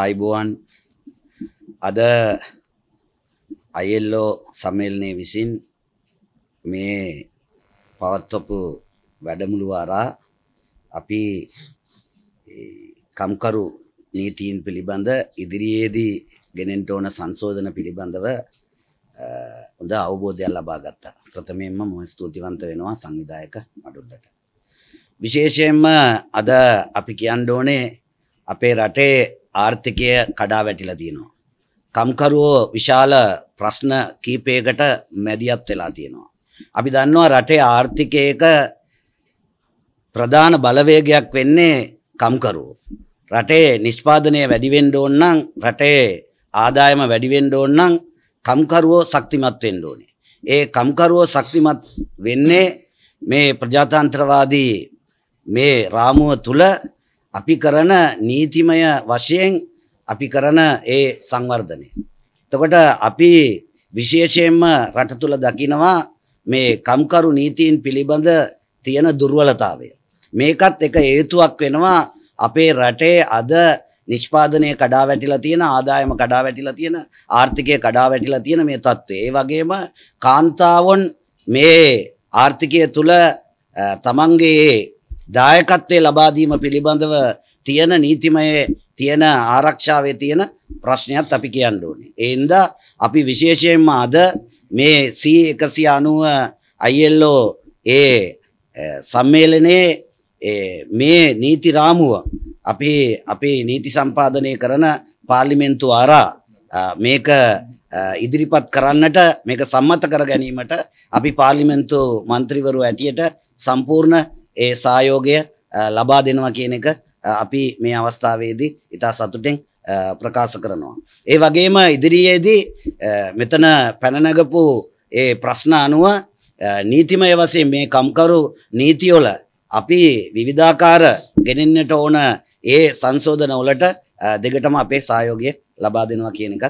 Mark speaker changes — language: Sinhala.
Speaker 1: ආයිබෝවන් අද අයල්ලෝ සමේල්නය විසින් මේ පවත්වපු වැඩමුළුවාරා අපි කම්කරු නීතීන් පිළිබඳ ඉදිරියේදී ගෙනෙන්ට ඕන සංශෝධන පිළිබඳව හොඳ අවබෝධයක් ලබා ගත්තා ප්‍රථමයෙන්ම මොහ ස්තුතිවන්ත වෙනවා සංවිධායක මඩුල්ලට විශේෂයෙන්ම අද අපි කියන්න ඕනේ අපේ රටේ ආර්ථිකය කඩා වැටිලා තියෙනවා. කම්කරුවෝ විශාල ප්‍රශ්න කීපයකට මැදිහත් වෙලා තියෙනවා. අපි දන්නවා රටේ ආර්ථිකයක ප්‍රධාන බලවේගයක් වෙන්නේ කම්කරුවෝ. රටේ නිෂ්පාදනය වැඩි වෙන්න ඕන නම් රටේ ආදායම වැඩි වෙන්න ඕන නම් කම්කරුවෝ ශක්තිමත් වෙන්න ඕනේ. ඒ කම්කරුවෝ ශක්තිමත් වෙන්නේ මේ ප්‍රජාතන්ත්‍රවාදී මේ රාමුව තුල අපි කරන නීතිමය වශයෙන් අපි කරන ඒ සංවර්ධනය. එතකොට අපි විශේෂයෙන්ම රට තුළ දකිනවා මේ කම්කරු නීතීන් පිළිබඳ තියෙන දුර්වලතාවය. මේකත් එක හේතුවක් වෙනවා අපේ රටේ අද නිෂ්පාදනය කඩා වැටිලා තියෙන ආදායම කඩා වැටිලා තියෙන ආර්ථිකය කඩා වැටිලා තියෙන මේ තත්ත්වය. ඒ වගේම කාන්තාවන් මේ ආර්ථිකය තුළ තමන්ගේ දායකත්වය ලබාදීම පිළිබඳව තියෙන නීතිමයේ තියෙන ආරක්ෂාවේ තියෙන ප්‍රශ්නයත් අපි කියන්න ඕනේ. ඒන්ද අපි විශේෂයෙන්ම අද මේ සී එකසි අනුව අයිල්ලෝ ඒ සම්මේලනයේ මේ නීති රාමුව අපි අපේ නීති සම්පාදනය කරන පාර්ලිමෙන්තු ආරා මේක ඉදිරිපත් කරන්නට මේක සම්මත කර ගැනීමට අපි පාර්ලිමෙන්තු මන්ත්‍රීවරු ඇටියට සම්පූර්ණ ඒ සායෝගය ලබා දෙනවා කියන එක අපි මේ අවස්ථාවේදී ඉතා සතුටෙන් ප්‍රකාශ කරනවා. ඒ වගේම ඉදිරියේදී මෙතන පැනනගපු ඒ ප්‍රශ්න අනුව නීතිමය වශයෙන් මේ කම්කරු නීතිවල අපි විවිධාකාර ගෙනෙන්නට ඕන ඒ සංශෝධන වලට දෙකටම අපේ සහයෝගය ලබා දෙනවා කියන එකත්